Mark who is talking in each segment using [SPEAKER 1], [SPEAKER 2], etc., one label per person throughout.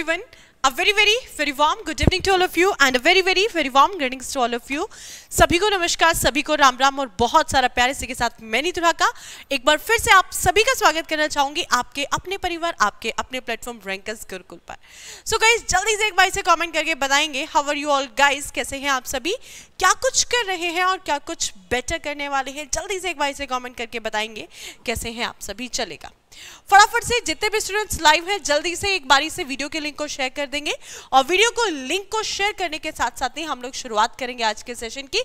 [SPEAKER 1] everyone. A very very very warm good evening to all of you and a very very very warm greetings to all of you. सभी को नमस्कार सभी को राम राम और बहुत सारा प्यार इसी के साथ मैं नीतू ढाका एक बार फिर से आप सभी का स्वागत करना चाहूंगी आपके अपने परिवार आपके अपने प्लेटफॉर्म रैंकर्स गुरुकुल पर सो so गाइज जल्दी से एक बार इसे कमेंट करके बताएंगे how are you all guys कैसे हैं आप सभी क्या कुछ कर रहे हैं और क्या कुछ बेटर करने वाले हैं जल्दी से एक बार इसे कॉमेंट करके बताएंगे कैसे हैं आप सभी चलेगा फटाफट से जितने भी स्टूडेंट्स लाइव हैं जल्दी से एक बारी से वीडियो के लिंक को शेयर कर देंगे और वीडियो को लिंक को शेयर करने के साथ साथ ही हम लोग शुरुआत करेंगे आज के सेशन की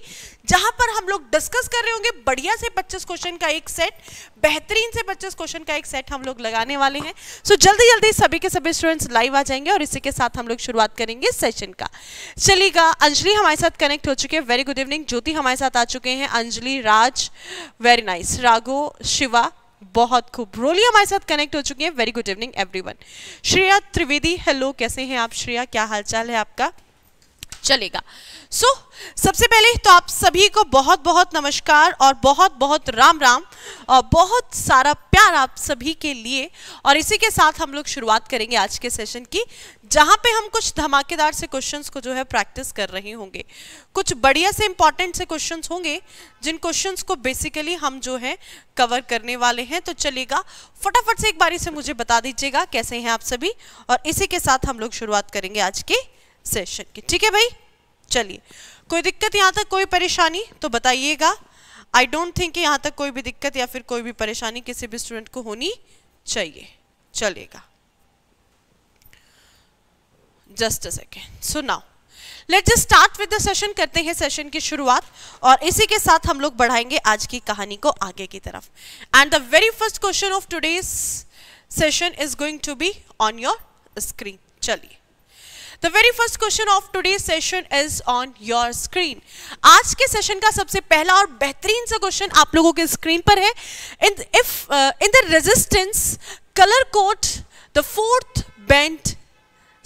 [SPEAKER 1] जहां पर हम लोग डिस्कस कर रहे होंगे बढ़िया से 25 क्वेश्चन का एक सेट बेहतरीन से 25 क्वेश्चन का एक सेट हम लोग लगाने वाले हैं सो so, जल्दी जल्दी सभी के सभी स्टूडेंट्स लाइव आ जाएंगे और इसी के साथ हम लोग शुरुआत करेंगे सेशन का चलेगा अंजलि हमारे साथ कनेक्ट हो चुके हैं वेरी गुड इवनिंग ज्योति हमारे साथ आ चुके हैं अंजलि राज वेरी नाइस राघो शिवा बहुत खूब रोलिया हमारे साथ कनेक्ट हो चुकी है very good evening everyone Shreya Trivedi hello कैसे हैं आप श्रेया क्या हालचाल है आपका चलेगा सो so, सबसे पहले तो आप सभी को बहुत बहुत नमस्कार और बहुत बहुत राम राम और बहुत सारा प्यार आप सभी के लिए और इसी के साथ हम लोग शुरुआत करेंगे आज के सेशन की जहाँ पे हम कुछ धमाकेदार से क्वेश्चंस को जो है प्रैक्टिस कर रहे होंगे कुछ बढ़िया से इंपॉर्टेंट से क्वेश्चंस होंगे जिन क्वेश्चंस को बेसिकली हम जो है कवर करने वाले हैं तो चलेगा फटाफट से एक बारी से मुझे बता दीजिएगा कैसे हैं आप सभी और इसी के साथ हम लोग शुरुआत करेंगे आज के सेशन की ठीक है भाई चलिए कोई दिक्कत यहाँ तक कोई परेशानी तो बताइएगा आई डोंट थिंक यहाँ तक कोई भी दिक्कत या फिर कोई भी परेशानी किसी भी स्टूडेंट को होनी चाहिए चलेगा just a second so now let just start with the session करते हैं सेशन की शुरुआत और इसी के साथ हम लोग बढ़ाएंगे आज की कहानी को आगे की तरफ and the very first question of today's session is going to be on your screen चलिए The very first question of today's session is on your screen. आज के सेशन का सबसे पहला और बेहतरीन सा क्वेश्चन आप लोगों के स्क्रीन पर है In if uh, in the resistance color code the fourth band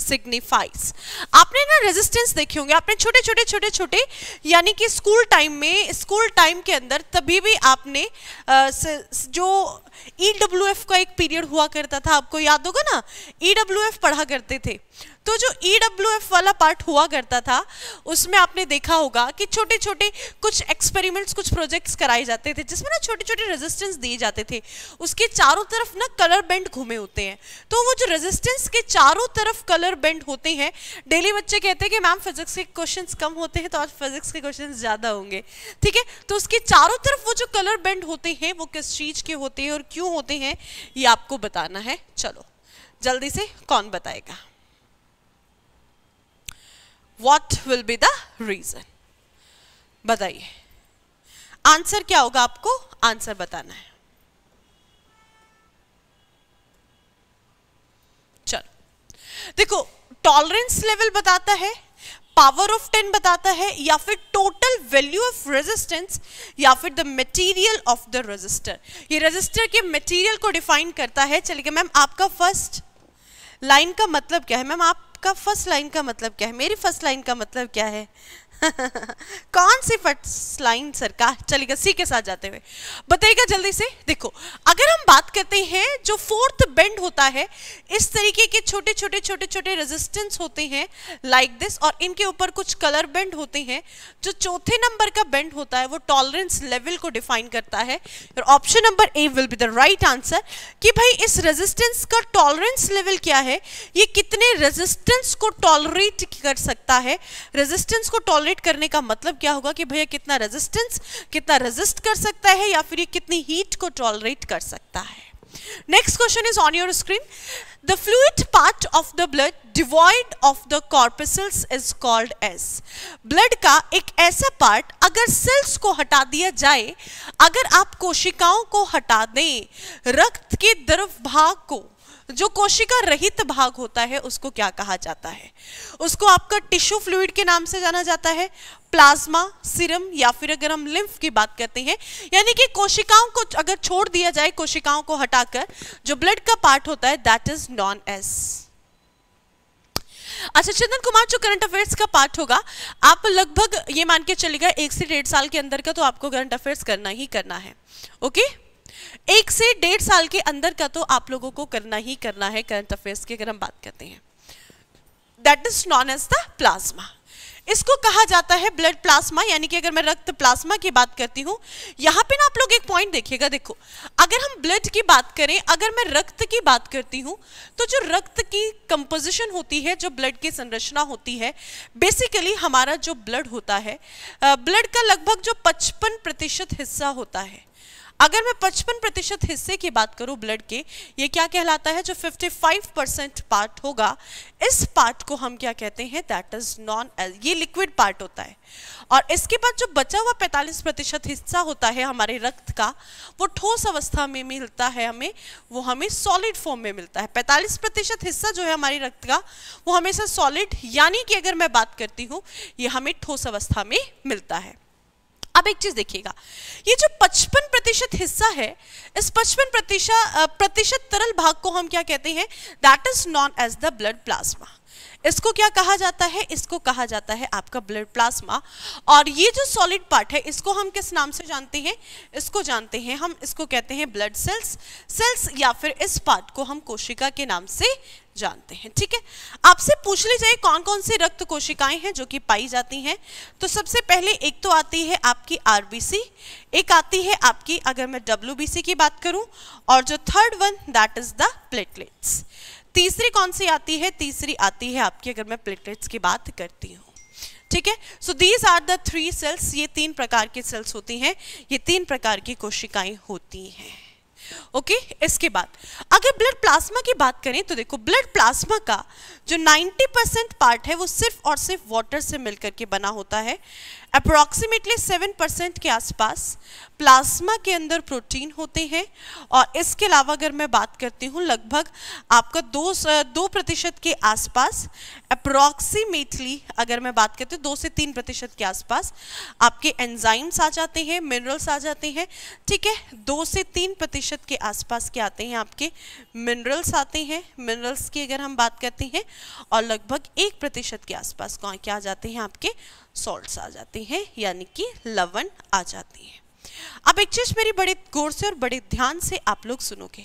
[SPEAKER 1] signifies आपने ना रेजिस्टेंस देखे होंगे आपने छोटे छोटे छोटे छोटे यानी कि स्कूल टाइम में स्कूल टाइम के अंदर तभी भी आपने आ, uh, जो ई e का एक पीरियड हुआ करता था आपको याद होगा ना ई e पढ़ा करते थे तो जो ई डब्ल्यू एफ वाला पार्ट हुआ करता था उसमें आपने देखा होगा कि छोटे छोटे कुछ एक्सपेरिमेंट्स कुछ प्रोजेक्ट्स कराए जाते थे जिसमें ना छोटे छोटे रेजिस्टेंस दिए जाते थे उसके चारों तरफ ना कलर बेंड घूमे होते हैं तो वो जो रेजिस्टेंस के चारों तरफ कलर बेंड होते हैं डेली बच्चे कहते हैं कि मैम फिजिक्स के क्वेश्चन कम होते हैं तो आज फिजिक्स के क्वेश्चन ज़्यादा होंगे ठीक है तो उसके चारों तरफ वो जो कलर बेंड होते हैं वो किस चीज़ के होते हैं और क्यों होते हैं ये आपको बताना है चलो जल्दी से कौन बताएगा what will be the reason बताइए आंसर क्या होगा आपको आंसर बताना है चलो देखो टॉलरेंस लेवल बताता है पावर ऑफ टेन बताता है या फिर टोटल वैल्यू ऑफ रेजिस्टेंस या फिर the material of the resistor ये रेजिस्टर के मटेरियल को डिफाइन करता है चलिए मैम आपका फर्स्ट लाइन का मतलब क्या है मैम आप आपका फर्स्ट लाइन का मतलब क्या है मेरी फर्स्ट लाइन का मतलब क्या है कौन सी फर्स्ट लाइन सर का चलेगा सी के साथ जाते हुए बताइएगा जल्दी से देखो अगर हम बात करते हैं जो फोर्थ बेंड होता है इस तरीके के छोटे छोटे छोटे छोटे रेजिस्टेंस होते हैं लाइक like दिस और इनके ऊपर कुछ कलर बेंड होते हैं जो चौथे नंबर का बेंड होता है वो टॉलरेंस लेवल को डिफाइन करता है option number A will be the right answer कि भाई इस रेजिस्टेंस का टॉलरेंस लेवल क्या है ये कितने रेजिस्टेंस को टॉलरेट कर सकता है रेजिस्टेंस को टॉलरेट सॉलिड करने का मतलब क्या होगा कि भैया कितना रेजिस्टेंस कितना रेजिस्ट कर सकता है या फिर ये कितनी हीट को टॉलरेट कर सकता है next question is on your screen the fluid part of the blood devoid of the corpuscles is called as blood का एक ऐसा पार्ट अगर सेल्स को हटा दिया जाए अगर आप कोशिकाओं को हटा दें रक्त के द्रव भाग को जो कोशिका रहित भाग होता है उसको क्या कहा जाता है उसको आपका टिश्यू फ्लूड के नाम से जाना जाता है प्लाज्मा सिरम या फिर अगर हम लिम्फ की बात करते हैं यानी कि कोशिकाओं को अगर छोड़ दिया जाए कोशिकाओं को हटाकर जो ब्लड का पार्ट होता है दैट इज नॉन एस अच्छा चंदन कुमार जो करंट अफेयर्स का पार्ट होगा आप लगभग ये मान के चलेगा एक से डेढ़ साल के अंदर का तो आपको करंट अफेयर्स करना ही करना है ओके okay? एक से डेढ़ साल के अंदर का तो आप लोगों को करना ही करना है करंट अफेयर्स की अगर हम बात करते हैं that is known as the plasma इसको कहा जाता है ब्लड प्लाज्मा यानी कि अगर मैं रक्त प्लाज्मा की बात करती हूँ यहाँ पे ना आप लोग एक पॉइंट देखिएगा देखो अगर हम ब्लड की बात करें अगर मैं रक्त की बात करती हूँ तो जो रक्त की कंपोजिशन होती है जो ब्लड की संरचना होती है बेसिकली हमारा जो ब्लड होता है ब्लड का लगभग जो पचपन प्रतिशत हिस्सा होता है अगर मैं पचपन प्रतिशत हिस्से की बात करूं ब्लड के ये क्या कहलाता है जो 55 परसेंट पार्ट होगा इस पार्ट को हम क्या कहते हैं दैट इज नॉन ये लिक्विड पार्ट होता है और इसके बाद जो बचा हुआ 45 प्रतिशत हिस्सा होता है हमारे रक्त का वो ठोस अवस्था में मिलता है हमें वो हमें सॉलिड फॉर्म में मिलता है पैंतालीस प्रतिशत हिस्सा जो है हमारे रक्त का वो हमेशा सॉलिड यानी कि अगर मैं बात करती हूँ ये हमें ठोस अवस्था में मिलता है अब एक चीज़ देखिएगा ये जो 55 प्रतिशत हिस्सा है इस 55 प्रतिशत प्रतिशत तरल भाग को हम क्या कहते हैं that is known as the blood plasma इसको क्या कहा जाता है इसको कहा जाता है आपका ब्लड प्लाज्मा और ये जो सॉलिड पार्ट है इसको हम किस नाम से जानते हैं इसको जानते हैं हम इसको कहते हैं ब्लड सेल्स सेल्स या फिर इस पार्ट को हम कोशिका के नाम से जानते हैं ठीक है आपसे पूछ ली जाए कौन कौन सी रक्त कोशिकाएं हैं जो कि पाई जाती हैं तो सबसे पहले एक तो आती है आपकी आरबीसी एक आती है आपकी अगर मैं डब्ल्यू की बात करूं और जो third one that is the platelets तीसरी कौन सी आती है तीसरी आती है आपकी अगर मैं प्लेटलेट्स की बात करती हूँ ठीक है so these are the three cells ये तीन प्रकार की सेल्स होती हैं ये तीन प्रकार की कोशिकाएं होती हैं ओके okay? इसके बाद अगर ब्लड प्लाज्मा की बात करें तो देखो ब्लड प्लाज्मा का जो 90 परसेंट पार्ट है वो सिर्फ और सिर्फ वाटर से मिलकर के बना होता है अप्रॉक्सीमेटली सेवन परसेंट के आसपास प्लाज्मा के अंदर प्रोटीन होते हैं और इसके अलावा अगर मैं बात करती हूँ लगभग आपका दो दो प्रतिशत के आसपास अप्रॉक्सीमेटली अगर मैं बात करती हूँ दो से तीन प्रतिशत के आसपास आपके एंजाइम्स आ जाते हैं मिनरल्स आ जाते हैं ठीक है दो से तीन प्रतिशत के आसपास के आते हैं आपके मिनरल्स आते हैं मिनरल्स की अगर हम बात करते हैं और लगभग एक प्रतिशत के आसपास क्या आ जाते हैं आपके सॉल्ट्स आ जाती हैं यानी कि लवन आ जाती हैं अब एक चीज मेरी बड़े गौर से और बड़े ध्यान से आप लोग सुनोगे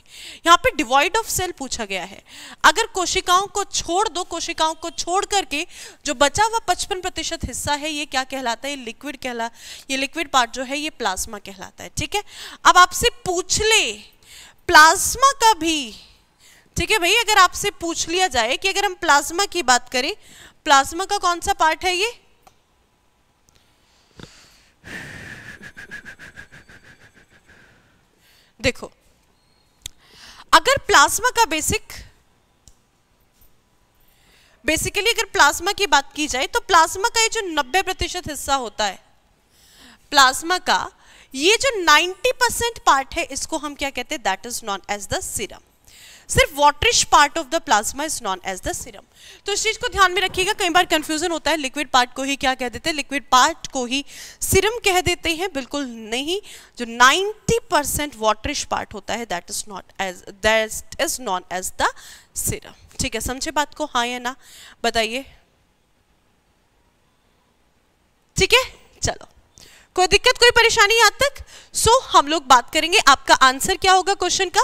[SPEAKER 1] यहाँ पे डिवाइड ऑफ सेल पूछा गया है अगर कोशिकाओं को छोड़ दो कोशिकाओं को छोड़ करके जो बचा हुआ पचपन प्रतिशत हिस्सा है ये क्या कहलाता है ये लिक्विड कहला ये लिक्विड पार्ट जो है ये प्लाज्मा कहलाता है ठीक है अब आपसे पूछ ले प्लाज्मा का भी ठीक है भाई अगर आपसे पूछ लिया जाए कि अगर हम प्लाज्मा की बात करें प्लाज्मा का कौन सा पार्ट है ये देखो अगर प्लाज्मा का बेसिक बेसिकली अगर प्लाज्मा की बात की जाए तो प्लाज्मा का ये जो 90 प्रतिशत हिस्सा होता है प्लाज्मा का ये जो 90 परसेंट पार्ट है इसको हम क्या कहते हैं that is known as the serum सिर्फ waterish part of the plasma is known as the serum तो इस चीज को ध्यान में रखिएगा कई बार कंफ्यूजन होता है लिक्विड पार्ट को ही क्या कह देते हैं लिक्विड पार्ट को ही सीरम कह देते हैं बिल्कुल नहीं जो 90 परसेंट वॉटरिश पार्ट होता है that is not as that is known as the serum ठीक है समझे बात को हाँ या ना बताइए ठीक है चलो कोई दिक्कत कोई परेशानी आज तक सो so, हम लोग बात करेंगे आपका आंसर क्या होगा क्वेश्चन का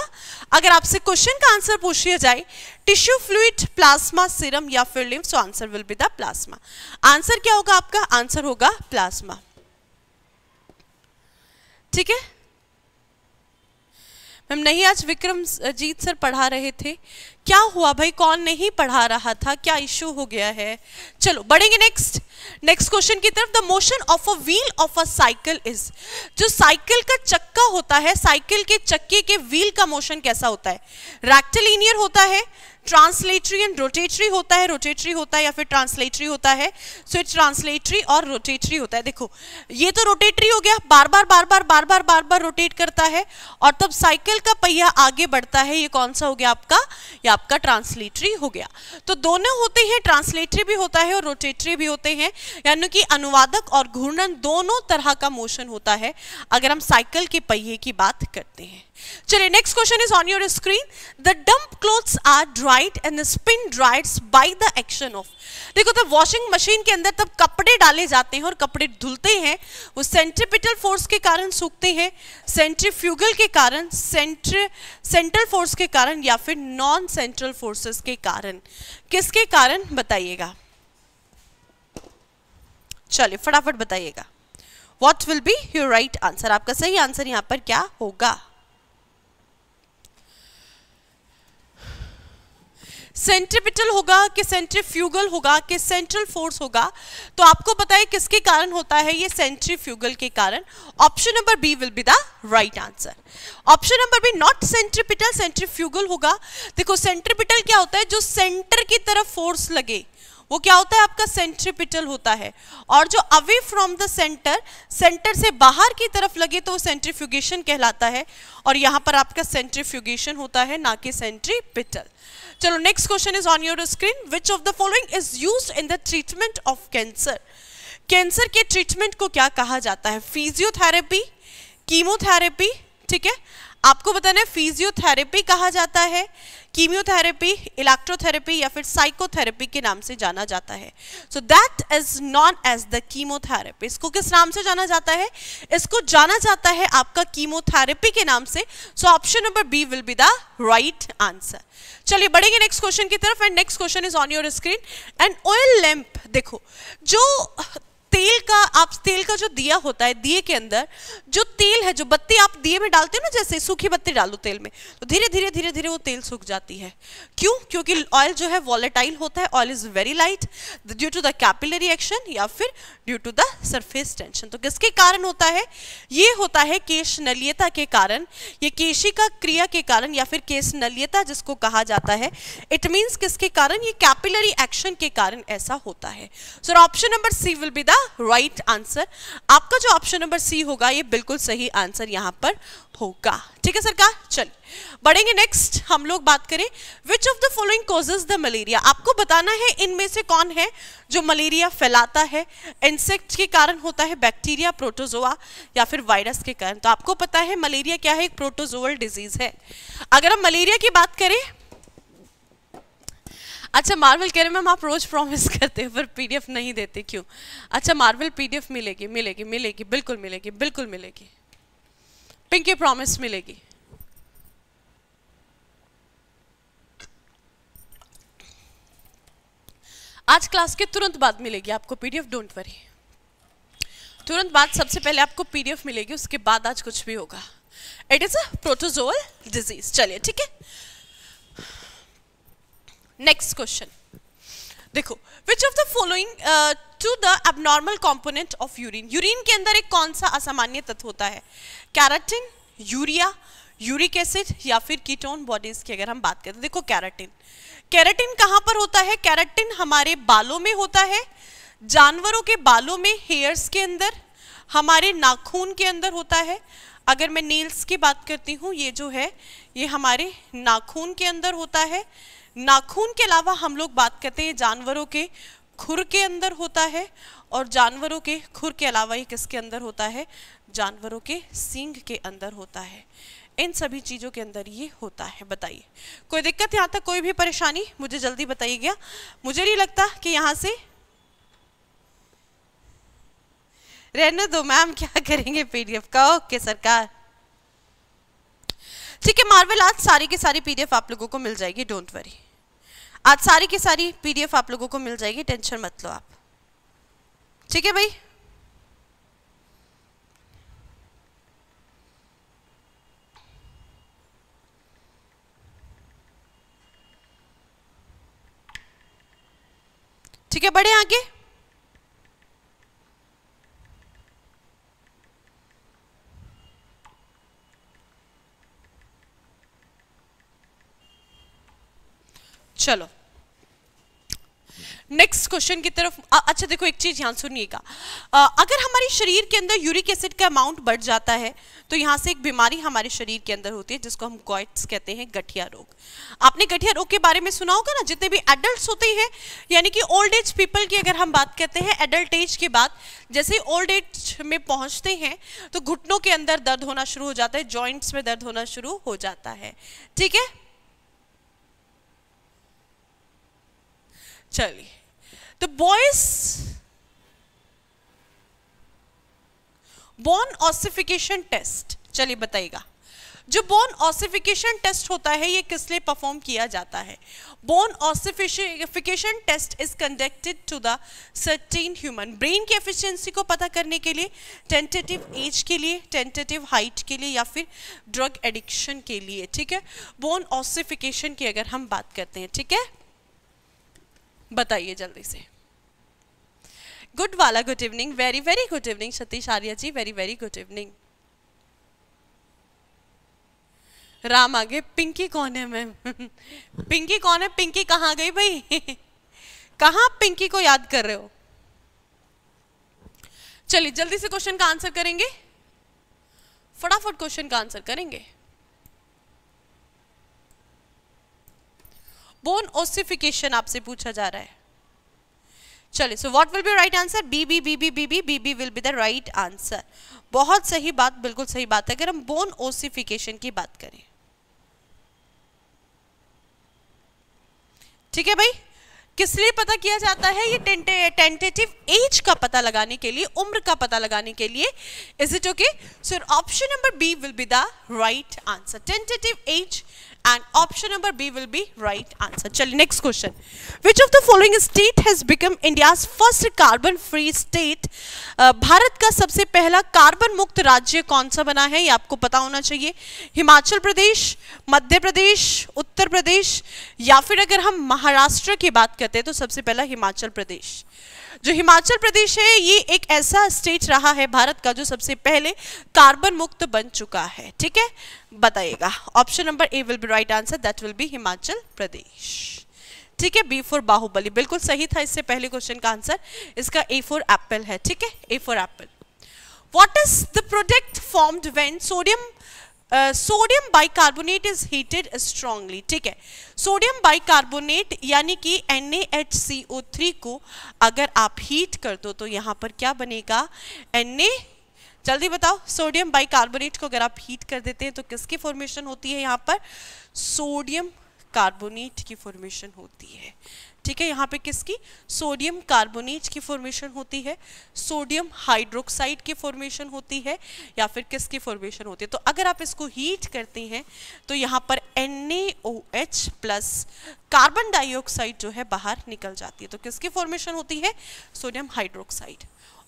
[SPEAKER 1] अगर आपसे क्वेश्चन का आंसर पूछ लिया जाए टिश्यू फ्लूड प्लाज्मा सिरम या फिर lymph so answer will be the plasma answer क्या होगा आपका आंसर होगा प्लाज्मा ठीक है मैम नहीं आज विक्रम जीत सर पढ़ा रहे थे क्या हुआ भाई कौन नहीं पढ़ा रहा था क्या इश्यू हो गया है चलो बढ़ेंगे नेक्स्ट नेक्स्ट क्वेश्चन की तरफ the motion of a wheel of a cycle is जो साइकिल का चक्का होता है साइकिल के चक्के के व्हील का मोशन कैसा होता है रैक्टिलिनियर होता है ट्रांसलेटरी एंड रोटेटरी होता है रोटेटरी होता है या फिर ट्रांसलेटरी होता है सो इट ट्रांसलेटरी और रोटेटरी होता है देखो ये तो रोटेटरी हो गया बार बार बार बार बार बार बार बार रोटेट करता है और तब साइकिल का पहिया आगे बढ़ता है ये कौन सा हो गया आपका या आपका ट्रांसलेटरी हो गया तो दोनों होते हैं ट्रांसलेटरी भी होता है और रोटेटरी भी होते हैं यानी कि अनुवादक और घूर्णन दोनों तरह का मोशन होता है अगर हम साइकिल के पहिए की बात करते हैं चलिए next question is on your screen the damp clothes are dried and spin dryers by the action of देखो तब वॉशिंग मशीन के अंदर तब कपड़े डाले जाते हैं और कपड़े धुलते हैं वो सेंट्रिपिटल फोर्स के कारण सूखते हैं सेंट्रीफ्यूगल के कारण सेंट्र सेंट्रल फोर्स के कारण या फिर नॉन सेंट्रल फोर्सेस के कारण किसके कारण बताइएगा चलिए फटाफट बताइएगा what will be your right answer आपका सही आंसर यहाँ पर क्या होगा सेंट्रिपिटल होगा कि सेंट्रीफ्यूगल होगा कि सेंट्रल फोर्स होगा तो आपको पता है किसके कारण होता है ये सेंट्रीफ्यूगल के कारण option number B will be the right answer option number B not centripetal centrifugal होगा देखो सेंट्रिपिटल क्या होता है जो सेंटर की तरफ फोर्स लगे वो क्या होता है आपका सेंट्रीपिटल होता है और जो away from the centre centre से बाहर की तरफ लगे तो वो सेंट्रीफ्यूगेशन कहलाता है और यहाँ पर आपका सेंट्रीफ्यूगेशन होता है ना कि सेंट्रीपिटल चलो next question is on your screen which of the following is use in the treatment of cancer cancer के ट्रीटमेंट को क्या कहा जाता है फिजियोथेरेपी कीमोथेरेपी ठीक है आपको बताना है फिजियोथेरेपी कहा जाता है कीमियोथेरेपी इलेक्ट्रोथेरेपी या फिर साइकोथेरेपी के नाम से जाना जाता है so that is known as the chemotherapy इसको किस नाम से जाना जाता है इसको जाना जाता है आपका कीमोथेरेपी के नाम से so option number B will be the right answer चलिए बढ़ेंगे नेक्स्ट क्वेश्चन की तरफ and next question is on your screen and oil lamp देखो जो तेल का आप तेल का जो दिया होता है दिए के अंदर जो तेल है जो बत्ती आप दिए में डालते हो ना जैसे सूखी बत्ती डालो तेल में तो धीरे धीरे धीरे धीरे वो तेल सूख जाती है क्यों क्योंकि ऑयल जो है वॉलेटाइल होता है oil is very light due to the capillary action या फिर due to the surface tension तो किसके कारण होता है ये होता है केश नलियता के कारण ये केशिका क्रिया के कारण या फिर केश नलियता जिसको कहा जाता है इट मीन्स किसके कारण ये कैपिलरी एक्शन के कारण ऐसा होता है sir option number C will be the right answer आपका जो ऑप्शन नंबर सी होगा ये बिल्कुल सही आंसर यहाँ पर होगा ठीक है सरकार चलिए बढ़ेंगे नेक्स्ट हम लोग बात करें which of the following causes the malaria आपको बताना है इनमें से कौन है जो मलेरिया फैलाता है इंसेक्ट के कारण होता है बैक्टीरिया प्रोटोजोआ या फिर वायरस के कारण तो आपको पता है मलेरिया क्या है एक प्रोटोजोअल डिजीज है अगर हम मलेरिया की बात करें अच्छा मार्वल कह रहे मैम आप रोज़ प्रॉमिस करते हैं पर पीडीएफ नहीं देते क्यों अच्छा मार्वल पीडीएफ मिलेगी मिलेगी मिलेगी बिल्कुल मिलेगी बिल्कुल मिलेगी पिंकी प्रॉमिस मिलेगी आज क्लास के तुरंत बाद मिलेगी आपको पीडीएफ डोंट वरी तुरंत बाद सबसे पहले आपको पीडीएफ मिलेगी उसके बाद आज कुछ भी होगा it is a protozoal disease चलिए ठीक है नेक्स्ट क्वेश्चन देखो which of the following to the abnormal component of urine urine के अंदर एक कौन सा असामान्य तत्व होता है कैराटिन यूरिया यूरिक एसिड या फिर कीटोन बॉडीज की अगर हम बात करें तो देखो कैराटिन कैराटिन कहाँ पर होता है कैराटिन हमारे बालों में होता है जानवरों के बालों में हेयर्स के अंदर हमारे नाखून के अंदर होता है अगर मैं नील्स की बात करती हूँ ये जो है ये हमारे नाखून के अंदर होता है नाखून के अलावा हम लोग बात करते हैं जानवरों के खुर के अंदर होता है और जानवरों के खुर के अलावा ही किसके अंदर होता है जानवरों के सींग के अंदर होता है इन सभी चीज़ों के अंदर ये होता है बताइए कोई दिक्कत यहाँ तक कोई भी परेशानी मुझे जल्दी बताइए गया मुझे नहीं लगता कि यहाँ से रहने दो मैम क्या करेंगे पीडीएफ का ओके सरकार ठीक है मार्वल आज सारी की सारी पीडीएफ आप लोगों को मिल जाएगी डोंट वरी आज सारी की सारी पीडीएफ आप लोगों को मिल जाएगी टेंशन मत लो आप ठीक है भाई ठीक है बड़े आगे चलो नेक्स्ट क्वेश्चन की तरफ अच्छा देखो एक चीज यहां सुनिएगा अगर हमारे शरीर के अंदर यूरिक एसिड का अमाउंट बढ़ जाता है तो यहां से एक बीमारी हमारे शरीर के अंदर होती है जिसको हम गॉइट्स कहते हैं गठिया रोग आपने गठिया रोग के बारे में सुना होगा ना जितने भी एडल्ट होते हैं यानी कि ओल्ड एज पीपल की अगर हम बात करते हैं एडल्ट एज के बाद जैसे ओल्ड एज में पहुंचते हैं तो घुटनों के अंदर दर्द होना शुरू हो जाता है ज्वाइंट्स में दर्द होना शुरू हो जाता है ठीक है चलिए the boys bone ossification test चलिए बताइएगा जो बोन ऑसिफिकेशन टेस्ट होता है ये किस लिए परफॉर्म किया जाता है bone ossification test is conducted to the certain human brain की एफिशिएंसी को पता करने के लिए टेंटेटिव एज के लिए टेंटेटिव हाइट के लिए या फिर ड्रग एडिक्शन के लिए ठीक है बोन ऑसिफिकेशन की अगर हम बात करते हैं ठीक है बताइए जल्दी से गुड वाला good evening very very good evening Satish Arya ji very very good evening Ram आगे पिंकी कौन है मैम पिंकी कौन है पिंकी कहाँ गई भाई कहाँ पिंकी को याद कर रहे हो चलिए जल्दी से क्वेश्चन का आंसर करेंगे फटाफट क्वेश्चन का आंसर करेंगे बोन ओसिफिकेशन आपसे पूछा जा रहा है चलिए so what will be right answer B B B B B B B B will be the right answer बहुत सही बात बिल्कुल सही बात है अगर हम बोन ओसिफिकेशन की बात करें ठीक है भाई किस लिए पता किया जाता है ये टेंटे, टेंटेटिव एज का पता लगाने के लिए उम्र का पता लगाने के लिए is it okay so option number B will be the right answer tentative as and option number B will be right answer. Chali, next question. Which of the following state has become India's first carbon free state? Uh, Bharat का सबसे पहला carbon मुक्त राज्य कौन सा बना है ये आपको पता होना चाहिए हिमाचल प्रदेश मध्य प्रदेश उत्तर प्रदेश या फिर अगर हम महाराष्ट्र की बात करते हैं तो सबसे पहला हिमाचल प्रदेश जो हिमाचल प्रदेश है ये एक ऐसा स्टेट रहा है भारत का जो सबसे पहले कार्बन मुक्त बन चुका है ठीक है बताइएगा option number A will be right answer that will be Himachal Pradesh ठीक है बी फोर बाहुबली बिल्कुल सही था इससे पहले क्वेश्चन का आंसर इसका ए फोर एप्पल है ठीक है A four apple what is the product formed when sodium sodium bicarbonate is heated strongly ठीक है सोडियम बाइकार्बोनेट यानी कि NaHCO3 को अगर आप हीट कर दो तो यहां पर क्या बनेगा ए जल्दी बताओ सोडियम बाइकार्बोनेट को अगर आप हीट कर देते हैं तो किसकी फॉर्मेशन होती है यहाँ पर सोडियम कार्बोनेट की फॉर्मेशन होती है ठीक है यहाँ पे किसकी सोडियम कार्बोनेट की फॉर्मेशन होती है सोडियम हाइड्रोक्साइड की फॉर्मेशन होती है या फिर किसकी फॉर्मेशन होती है तो अगर आप इसको हीट करते हैं तो यहाँ पर NaOH प्लस कार्बन डाइऑक्साइड जो है बाहर निकल जाती है तो किसकी फॉर्मेशन होती है sodium hydroxide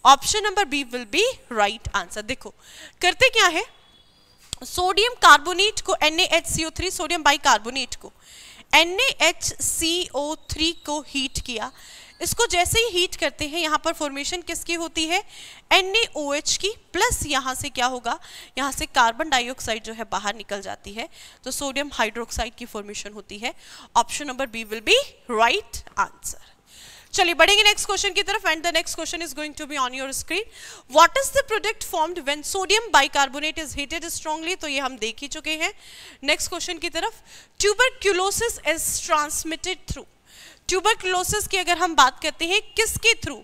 [SPEAKER 1] option number B will be right answer देखो करते क्या है सोडियम कार्बोनेट को NaHCO3 सोडियम बाइकार्बोनेट को NaHCO3 को हीट किया इसको जैसे ही हीट करते हैं यहाँ पर फॉर्मेशन किसकी होती है NaOH की प्लस यहाँ से क्या होगा यहाँ से कार्बन डाइऑक्साइड जो है बाहर निकल जाती है तो सोडियम हाइड्रोक्साइड की फॉर्मेशन होती है option number B will be right answer चलिए बढ़ेंगे नेक्स्ट क्वेश्चन की तरफ and the next question is going to be on your screen what is the product formed when sodium bicarbonate is heated strongly तो ये हम देख ही चुके हैं नेक्स्ट क्वेश्चन की तरफ tuberculosis is transmitted through tuberculosis की अगर हम बात करते हैं किसके थ्रू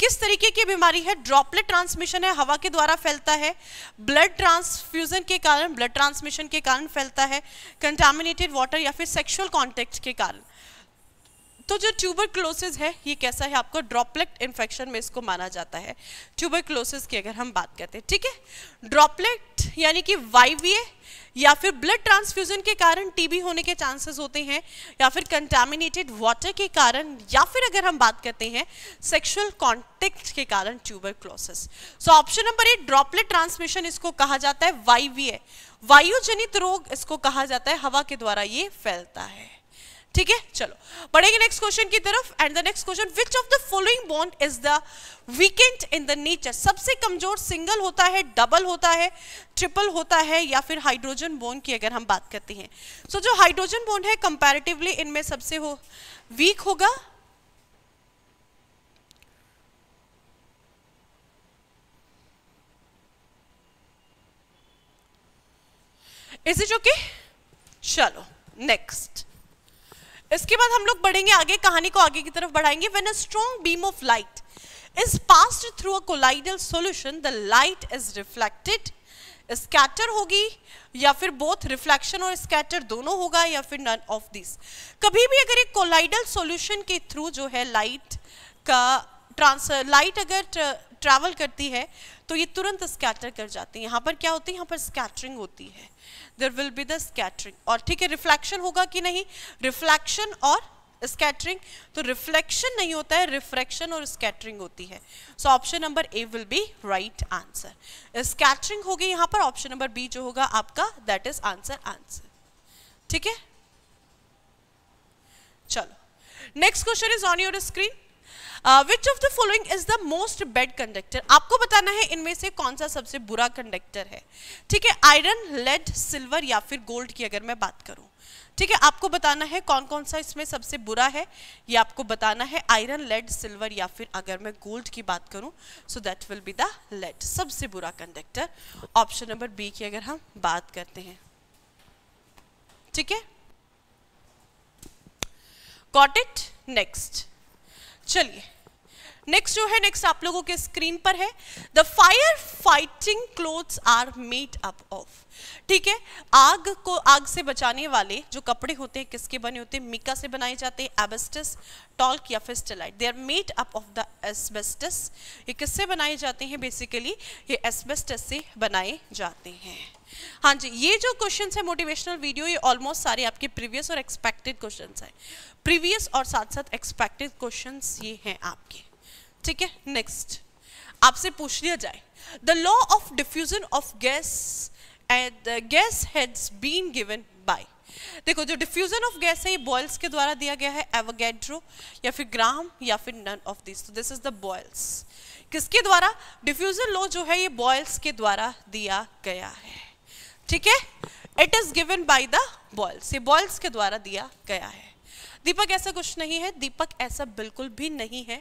[SPEAKER 1] किस तरीके की बीमारी है ड्रॉपलेट ट्रांसमिशन है हवा के द्वारा फैलता है ब्लड ट्रांसफ्यूजन के कारण ब्लड ट्रांसमिशन के कारण फैलता है कंटामिनेटेड वाटर या फिर सेक्सुअल कॉन्टेक्ट के कारण तो जो क्लोसिस है ये कैसा है आपको ड्रॉपलेट इन्फेक्शन में इसको माना जाता है ट्यूबर क्लोसिस की अगर हम बात करते हैं ठीक है ड्रॉपलेट यानी कि वाईवीए या फिर ब्लड ट्रांसफ्यूजन के कारण टीबी होने के चांसेस होते हैं या फिर कंटामिनेटेड वाटर के कारण या फिर अगर हम बात करते हैं सेक्सुअल कॉन्टेक्ट के कारण tuberculosis so option number eight droplet transmission इसको कहा जाता है वाईवीए वायुजनित रोग इसको कहा जाता है हवा के द्वारा ये फैलता है ठीक है चलो बढ़ेंगे नेक्स्ट क्वेश्चन की तरफ and the next question which of the following bond is the weakened in the nature सबसे कमजोर सिंगल होता है डबल होता है ट्रिपल होता है या फिर हाइड्रोजन बॉन्ड की अगर हम बात करते हैं सो so, जो हाइड्रोजन बॉन्ड है कंपेरेटिवली इनमें सबसे हो वीक होगा इज इट ओके चलो नेक्स्ट इसके बाद हम लोग बढ़ेंगे आगे कहानी को आगे की तरफ बढ़ाएंगे when a strong beam of light is passed through a colloidal solution the light is reflected scatter होगी या फिर बोथ रिफ्लेक्शन और स्कैटर दोनों होगा या फिर नन ऑफ दिस कभी भी अगर एक कोलाइडल सॉल्यूशन के थ्रू जो है लाइट का ट्रांस लाइट अगर ट्रैवल करती है तो ये तुरंत स्कैटर कर जाते हैं यहाँ पर क्या होती है यहाँ पर स्कैटरिंग होती है there will be the scattering और ठीक है रिफ्लैक्शन होगा कि नहीं रिफ्लैक्शन और स्कैटरिंग तो रिफ्लेक्शन नहीं होता है रिफ्रैक्शन और स्कैटरिंग होती है so option number A will be right answer scattering होगी यहाँ पर ऑप्शन नंबर बी जो होगा आपका दैट इज आंसर आंसर ठीक है चलो next question is on your screen which of the following is the most bad conductor आपको बताना है इनमें से कौन सा सबसे बुरा कंडक्टर है ठीक है आयरन लेड सिल्वर या फिर गोल्ड की अगर मैं बात करूं ठीक है आपको बताना है कौन कौन सा इसमें सबसे बुरा है ये आपको बताना है आयरन लेड सिल्वर या फिर अगर मैं गोल्ड की बात करूं so that will be the lead सबसे बुरा कंडक्टर ऑप्शन नंबर बी की अगर हम बात करते हैं ठीक है कॉट इट नेक्स्ट चलिए नेक्स्ट जो है नेक्स्ट आप लोगों के स्क्रीन पर है the fire fighting clothes are made up of ठीक है आग को आग से बचाने वाले जो कपड़े होते हैं किसके बने होते हैं मिका से बनाए जाते हैं एबेस्टस टॉल्क या फिस्टेलाइट they are made up of the asbestos ये किससे बनाए जाते हैं बेसिकली ये एसबेस्टस से बनाए जाते हैं हाँ जी ये जो क्वेश्चन है मोटिवेशनल वीडियो ये ऑलमोस्ट सारे आपके प्रीवियस और एक्सपेक्टेड क्वेश्चन है प्रीवियस और साथ साथ एक्सपेक्टेड क्वेश्चन ये हैं आपके ठीक है नेक्स्ट आपसे पूछ लिया जाए the law of diffusion of gas and gas has been given by देखो जो डिफ्यूजन ऑफ गैस है ये बॉयल्स के द्वारा दिया गया है एवोगेड्रो या फिर ग्राम या फिर नन ऑफ दिस तो दिस इज द बॉयल्स किसके द्वारा डिफ्यूजन लॉ जो है ये बॉयल्स के द्वारा दिया गया है ठीक है it is given by the Boyle's ये बॉयल्स के द्वारा दिया गया है दीपक ऐसा कुछ नहीं है दीपक ऐसा बिल्कुल भी नहीं है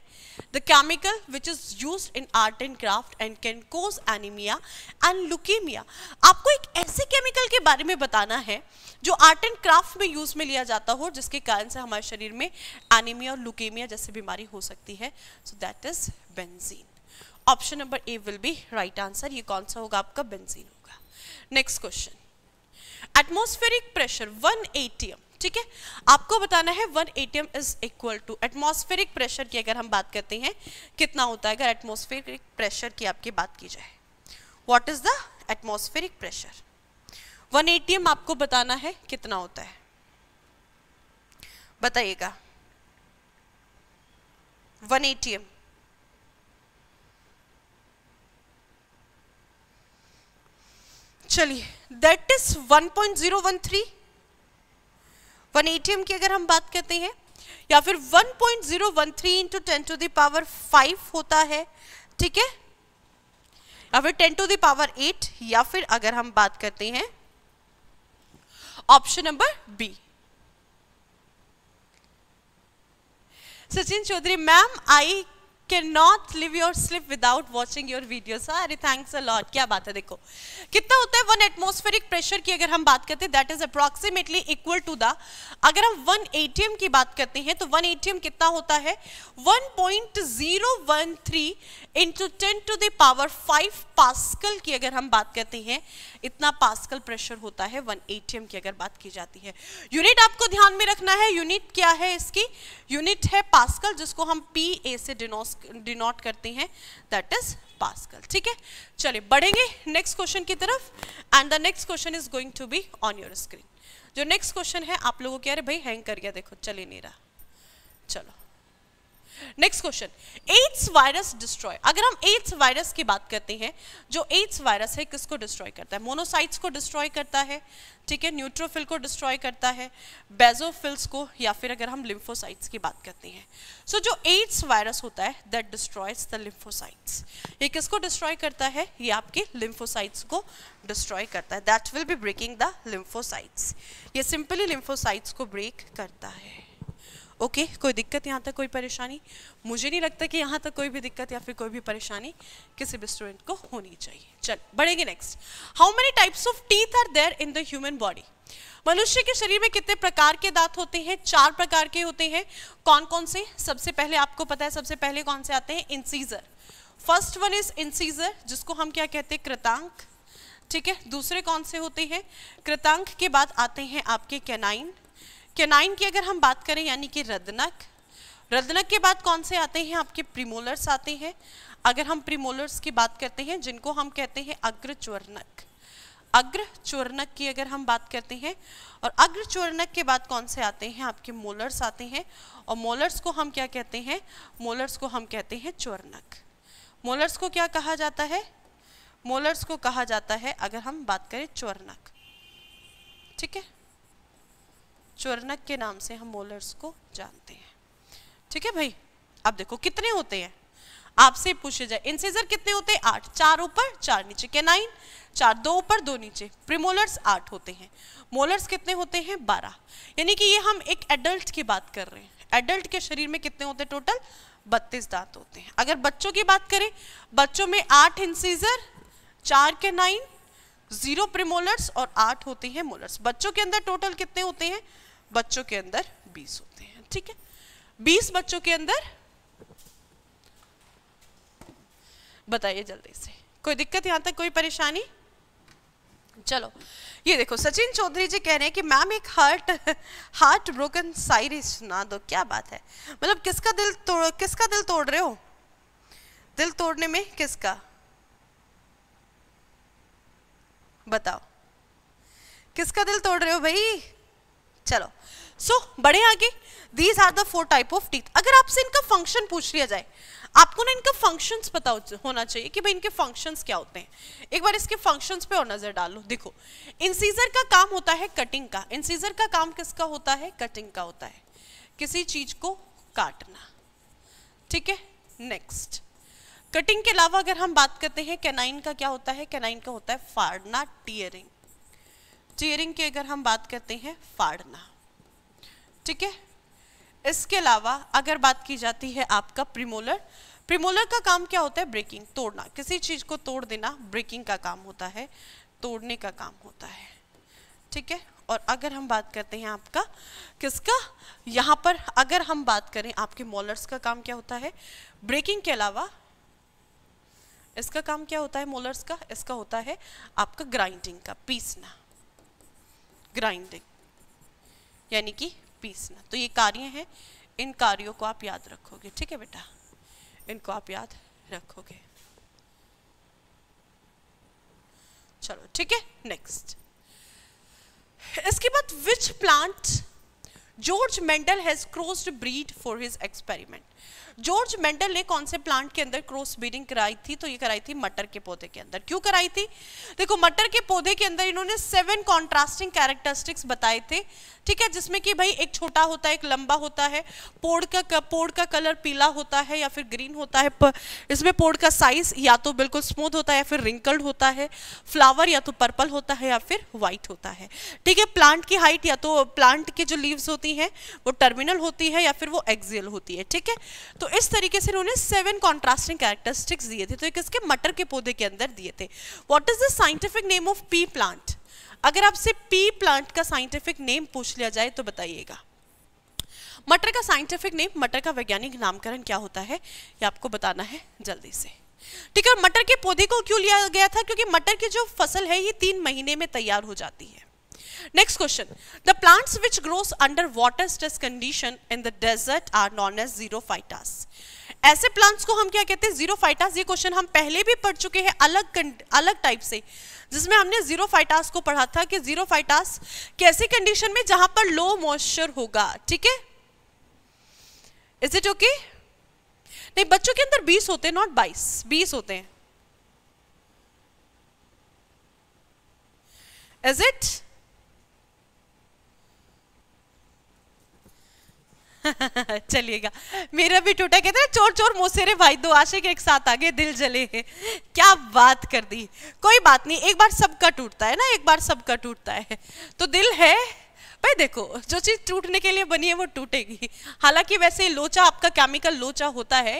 [SPEAKER 1] the chemical which is use in art and craft and can cause anaemia and leukaemia आपको एक ऐसे केमिकल के बारे में बताना है जो आर्ट एंड क्राफ्ट में यूज में लिया जाता हो जिसके कारण से हमारे शरीर में एनीमिया और लुकेमिया जैसी बीमारी हो सकती है so that is benzene option number A will be right answer ये कौन सा होगा आपका बेंजीन होगा next question atmospheric pressure one ATM ठीक है आपको बताना है one ATM is equal to atmospheric pressure की अगर हम बात करते हैं कितना होता है अगर एटमोस्फेरिक प्रेशर की आपकी बात की जाए what is the atmospheric pressure one ATM आपको बताना है कितना होता है बताइएगा वन एटीएम चलिए that is one one point zero three one ATM की अगर हम बात करते हैं या फिर 1.013 point zero one three into ten to the power five होता है ठीक है या फिर टेन टू दावर एट या फिर अगर हम बात करते हैं option number B Sachin Chaudhary ma'am I cannot live your sleep without watching your videos. अरे ah, thanks a lot. क्या बात है देखो कितना होता है वन एटमोस्फेरिक प्रेशर की अगर हम बात करते हैं that is approximately equal to the अगर हम वन एटीएम की बात करते हैं तो वन एटीएम कितना होता है 1.013 into ten to the power five pascal की अगर हम बात करते हैं इतना पास्कल प्रेशर होता है वन एटीएम की अगर बात की जाती है यूनिट आपको ध्यान में रखना है यूनिट क्या है इसकी यूनिट है पास्कल जिसको हम पी ए से डिनोट करते हैं दैट इज पास्कल ठीक है चलिए बढ़ेंगे नेक्स्ट क्वेश्चन की तरफ and the next question is going to be on your screen जो नेक्स्ट क्वेश्चन है आप लोगों के अरे भाई हैंग कर गया देखो चले नहीं रहा चलो next question AIDS virus destroy अगर हम एड्स वायरस की बात करते हैं जो एड्स वायरस है किसको डिस्ट्रॉय करता है मोनोसाइट्स को डिस्ट्रॉय करता है ठीक है न्यूट्रोफिल को डिस्ट्रॉय करता है बेजोफिल्स को या फिर अगर हम लिम्फोसाइट्स की बात करते हैं सो so, जो एड्स वायरस होता है दैट डिस्ट्रॉयज द लिम्फोसाइट्स ये किसको डिस्ट्रॉय करता है ये आपके लिम्फोसाइट्स को डिस्ट्रॉय करता है that will be breaking the lymphocytes ये सिंपली लिम्फोसाइट्स को ब्रेक करता है ओके कोई दिक्कत यहाँ तक कोई परेशानी मुझे नहीं लगता कि यहाँ तक कोई भी दिक्कत या फिर कोई भी परेशानी किसी भी स्टूडेंट को होनी चाहिए चल बढ़ेंगे next how many types of teeth are there in the human body मनुष्य के शरीर में कितने प्रकार के दांत होते हैं चार प्रकार के होते हैं कौन कौन से सबसे पहले आपको पता है सबसे पहले कौन से आते हैं incisor first one is incisor जिसको हम क्या कहते हैं कृतांक ठीक है दूसरे कौन से होते हैं कृतांक के बाद आते हैं आपके कैनाइन केनाइन की अगर हम बात करें यानी कि रदनक रदनक के बाद कौन से आते हैं आपके प्रीमोलर्स आते हैं अगर हम प्रीमोलर्स की बात करते हैं जिनको हम कहते हैं अग्र अग्र चूर्णक की अगर हम बात करते हैं और अग्र चूर्णक के बाद कौन से आते हैं आपके मोलर्स आते हैं और मोलर्स को हम क्या कहते हैं मोलर्स को हम कहते हैं चूर्णक मोलर्स को क्या कहा जाता है मोलर्स को कहा जाता है अगर हम बात करें चूर्णक ठीक है चूर्णक के नाम से हम मोलर्स को जानते हैं ठीक है भाई अब देखो कितने होते हैं आपसे पूछे जाए इंसेजर कितने होते हैं आठ चार ऊपर चार नीचे नाइन चार दो ऊपर दो नीचे प्रीमोलर्स आठ होते हैं मोलर्स कितने होते हैं बारह यानी कि ये हम एक एडल्ट की बात कर रहे हैं एडल्ट के शरीर में कितने होते हैं टोटल बत्तीस दांत होते हैं अगर बच्चों की बात करें बच्चों में आठ इंसीजर चार के नाइन जीरो प्रीमोलर्स और आठ होते हैं मोलर्स बच्चों के अंदर टोटल कितने होते हैं बच्चों के अंदर 20 होते हैं ठीक है 20 बच्चों के अंदर बताइए जल्दी से कोई दिक्कत यहां तक कोई परेशानी चलो ये देखो सचिन चौधरी जी कह रहे हैं कि मैम एक हार्ट हार्ट ब्रोकन शायरी सुना दो क्या बात है मतलब किसका दिल तोड़ किसका दिल तोड़ रहे हो दिल तोड़ने में किसका बताओ किसका दिल तोड़ रहे हो भाई चलो सो so, बड़े आगे these are the four type of teeth अगर आपसे इनका फंक्शन पूछ लिया जाए आपको ना इनका फंक्शंस पता होना चाहिए कि भाई इनके फंक्शंस क्या होते हैं एक बार इसके फंक्शंस पे और नजर लो देखो इंसीजर का काम होता है कटिंग का इंसीजर का काम किसका होता है कटिंग का होता है किसी चीज को काटना ठीक है नेक्स्ट कटिंग के अलावा अगर हम बात करते हैं कैनाइन का क्या होता है कैनाइन का होता है फाड़ना टीयरिंग टीयरिंग की अगर हम बात करते हैं फाड़ना ठीक है इसके अलावा अगर बात की जाती है आपका प्रीमोलर प्रीमोलर का काम क्या होता है ब्रेकिंग तोड़ना किसी चीज़ को तोड़ देना ब्रेकिंग का काम होता है तोड़ने का काम होता है ठीक है और अगर हम बात करते हैं आपका किसका यहां पर अगर हम बात करें आपके मोलर्स का काम क्या होता है ब्रेकिंग के अलावा इसका काम क्या होता है मोलर्स का इसका होता है आपका ग्राइंडिंग का पीसना ग्राइंडिंग यानी कि पीसना तो ये कार्य हैं इन कार्यों को आप याद रखोगे ठीक है बेटा इनको आप याद रखोगे चलो ठीक है नेक्स्ट इसके बाद which plant George Mendel has crossed breed for his experiment George Mendel ने कौन से प्लांट के अंदर क्रॉस ब्रीडिंग कराई थी तो ये कराई थी मटर के पौधे के अंदर क्यों कराई थी देखो मटर के पौधे के अंदर इन्होंने सेवन कॉन्ट्रास्टिंग कैरेक्टरिस्टिक्स बताए थे ठीक है जिसमें कि भाई एक छोटा होता है एक लंबा होता है पोड़ का पोड़ का कलर पीला होता है या फिर ग्रीन होता है इसमें पोड़ का साइज या तो बिल्कुल स्मूथ होता है या फिर रिंकल्ड होता है फ्लावर या तो पर्पल होता है या फिर व्हाइट होता है ठीक है प्लांट की हाइट या तो प्लांट की जो लीव्स होती हैं वो टर्मिनल होती है या फिर वो एक्सियल होती है ठीक है तो इस तरीके से उन्होंने सेवन कॉन्ट्रास्टिंग कैरेक्टरिस्टिक्स दिए थे तो एक इसके मटर के पौधे के अंदर दिए थे what is the scientific name of pea plant अगर आपसे पी प्लांट का साइंटिफिक नेम पूछ लिया जाए तो बताइएगा मटर का साइंटिफिक नेम मटर का वैज्ञानिक नामकरण क्या होता है ये आपको बताना है जल्दी से ठीक है मटर के पौधे को क्यों लिया गया था क्योंकि मटर की जो फसल है ये तीन महीने में तैयार हो जाती है Next question. The plants which grows under water stress condition in the desert are known as xerophytas. ऐसे प्लांट्स को हम क्या कहते हैं जीरो फाइटास ये क्वेश्चन हम पहले भी पढ़ चुके हैं अलग अलग टाइप से जिसमें हमने जीरो फाइटास को पढ़ा था कि जीरो फाइटास कैसी कंडीशन में जहां पर लो मॉइस्चर होगा ठीक है इज इट ओके नहीं बच्चों के अंदर 20 होते नॉट 22 20 होते हैं इज इट चलिएगा मेरा भी टूटा कहते हैं चोर चोर मोसेरे भाई दो आशिक एक साथ आगे दिल जले क्या बात कर दी कोई बात नहीं एक बार सबका टूटता है ना एक बार सबका टूटता है तो दिल है भाई देखो जो चीज़ टूटने के लिए बनी है वो टूटेगी हालांकि वैसे लोचा आपका केमिकल लोचा होता है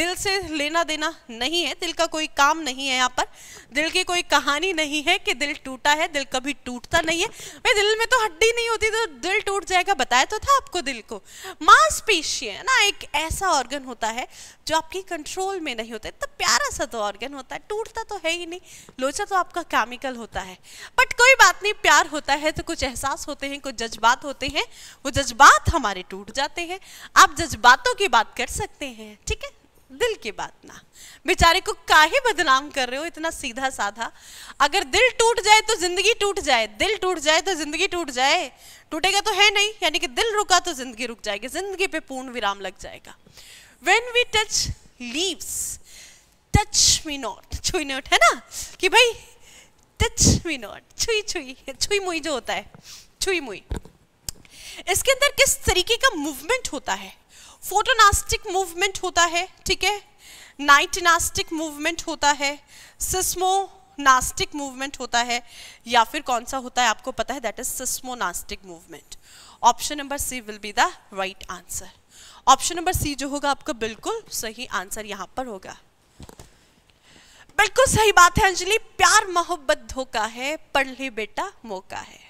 [SPEAKER 1] दिल से लेना देना नहीं है दिल का कोई काम नहीं है यहाँ पर दिल की कोई कहानी नहीं है कि दिल टूटा है दिल कभी टूटता नहीं है भाई दिल में तो हड्डी नहीं होती तो दिल टूट जाएगा बताया तो था आपको दिल को मांसपेशी है ना एक ऐसा ऑर्गन होता है जो आपकी कंट्रोल में नहीं होता इतना प्यारा सा तो ऑर्गन होता है टूटता तो है ही नहीं लोचा तो आपका केमिकल होता है बट कोई बात नहीं प्यार होता है तो कुछ एहसास होते हैं कुछ कुछ जज्बात होते हैं वो जज्बात हमारे टूट जाते हैं आप जज्बातों की बात कर सकते हैं ठीक है दिल की बात ना बेचारे को काहे बदनाम कर रहे हो इतना सीधा साधा अगर दिल टूट जाए तो जिंदगी टूट जाए दिल टूट जाए तो जिंदगी टूट जाए टूटेगा तो है नहीं यानी कि दिल रुका तो जिंदगी रुक जाएगी जिंदगी पे पूर्ण विराम लग जाएगा when we touch leaves touch me not छुई नॉट है ना कि भाई टच मी नॉट छुई छुई छुई मुई जो होता है छुई मुई इसके अंदर किस तरीके का मूवमेंट होता है फोटोनास्टिक मूवमेंट होता है ठीक है नाइटनास्टिक मूवमेंट होता है सिस्मो नास्टिक मूवमेंट होता है या फिर कौन सा होता है आपको पता है that is seismonastic movement option number C will be the right answer option number C जो होगा आपका बिल्कुल सही आंसर यहां पर होगा बिल्कुल सही बात है अंजलि प्यार मोहब्बत धोखा है पढ़ ले बेटा मौका है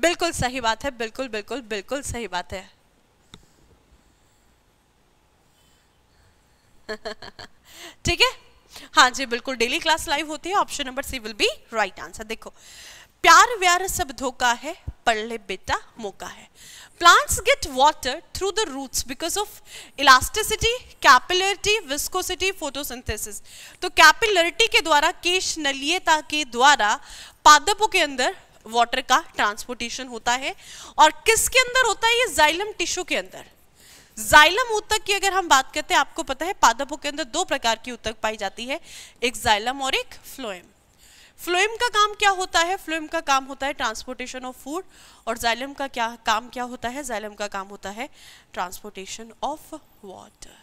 [SPEAKER 1] बिल्कुल सही बात है बिल्कुल बिल्कुल बिल्कुल सही बात है ठीक है हाँ जी बिल्कुल डेली क्लास लाइव होती है option number C will be right answer देखो प्यार व्यार सब धोखा है पढ़ ले बेटा मौका है plants get water through the roots because of elasticity capillarity viscosity photosynthesis तो कैपिलरिटी के द्वारा केश नलियता के द्वारा पादपों के अंदर वाटर का ट्रांसपोर्टेशन होता है और किसके अंदर होता है ये जाइलम टिश्यू के अंदर जाइलम उत्तक की अगर हम बात करते हैं आपको पता है पादपों के अंदर दो प्रकार की उत्तक पाई जाती है एक जाइलम और एक फ्लोएम फ्लोएम का काम क्या होता है फ्लोएम का काम होता है ट्रांसपोर्टेशन ऑफ फूड और जाइलम का क्या काम क्या होता है जाइलम का काम होता है ट्रांसपोर्टेशन ऑफ वाटर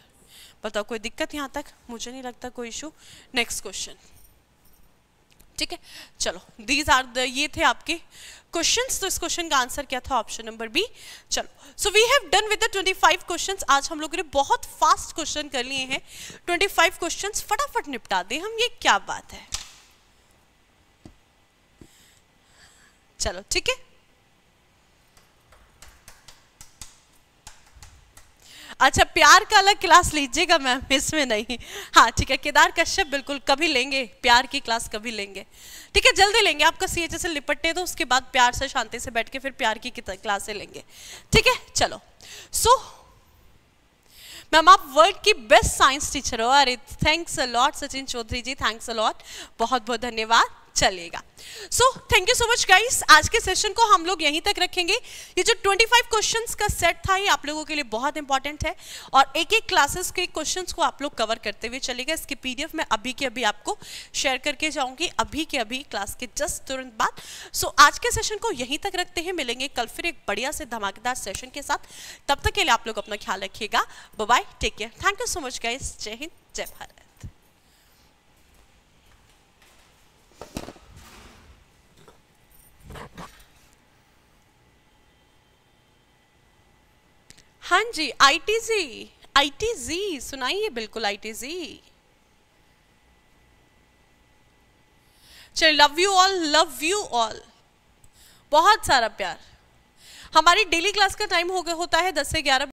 [SPEAKER 1] बताओ कोई दिक्कत यहाँ तक मुझे नहीं लगता कोई इशू नेक्स्ट क्वेश्चन ठीक है चलो दीज आर द ये थे आपके क्वेश्चंस तो इस क्वेश्चन का आंसर क्या था ऑप्शन नंबर बी चलो so we have done with the 25 questions आज हम लोगों ने बहुत फास्ट क्वेश्चन कर लिए हैं 25 क्वेश्चंस फटाफट निपटा दें हम ये क्या बात है चलो ठीक है अच्छा प्यार का अलग क्लास लीजिएगा मैम इसमें नहीं हाँ ठीक है केदार कश्यप बिल्कुल कभी लेंगे प्यार की क्लास कभी लेंगे ठीक है जल्दी लेंगे आपका सी एच से निपटने तो उसके बाद प्यार से शांति से बैठ के फिर प्यार की क्लासे लेंगे ठीक है चलो सो so, मैम आप वर्ल्ड की बेस्ट साइंस टीचर हो अरे thanks a lot Sachin Chaudhary ji thanks a lot बहुत बहुत धन्यवाद चलेगा so thank you so much guys आज के सेशन को हम लोग यहीं तक रखेंगे ये जो 25 क्वेश्चंस का सेट था ये आप लोगों के लिए बहुत इंपॉर्टेंट है और एक एक क्लासेस के क्वेश्चंस को आप लोग कवर करते हुए चलेगा इसके पीडीएफ मैं अभी के अभी आपको शेयर करके जाऊंगी अभी के अभी क्लास के जस्ट तुरंत बाद सो आज के सेशन को यहीं तक रखते हैं मिलेंगे कल फिर एक बढ़िया से धमाकेदार सेशन के साथ तब तक के लिए आप लोग अपना ख्याल रखिएगा bye take care thank you so much guys जय हिंद जय भारत हाँ जी आईटीजी आईटीजी सुनाइए बिल्कुल आईटीजी चलिए love you all love you all बहुत सारा प्यार हमारी डेली क्लास का टाइम हो गया होता है दस से ग्यारह